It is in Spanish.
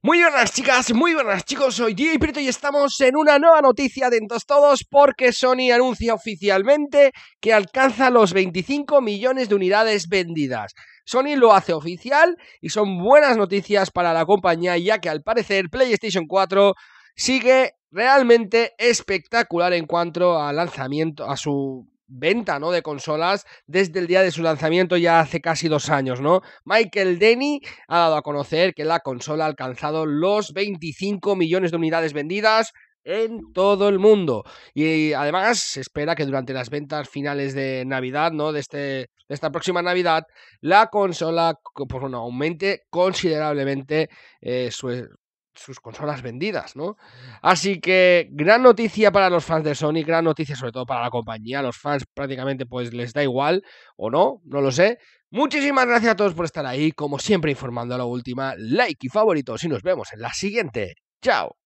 Muy buenas chicas, muy buenas chicos, soy DJ Prieto y estamos en una nueva noticia de Entos Todos porque Sony anuncia oficialmente que alcanza los 25 millones de unidades vendidas. Sony lo hace oficial y son buenas noticias para la compañía ya que al parecer PlayStation 4 sigue realmente espectacular en cuanto al lanzamiento, a su venta ¿no? de consolas desde el día de su lanzamiento ya hace casi dos años. ¿no? Michael Denny ha dado a conocer que la consola ha alcanzado los 25 millones de unidades vendidas, en todo el mundo. Y además se espera que durante las ventas finales de Navidad, ¿no? De, este, esta próxima Navidad, la consola pues aumente considerablemente eh, su, sus consolas vendidas, ¿no? Así que gran noticia para los fans de Sony, gran noticia sobre todo para la compañía, los fans prácticamente pues les da igual o no, no lo sé. Muchísimas gracias a todos por estar ahí, como siempre informando a la última, like y favorito y nos vemos en la siguiente. Chao.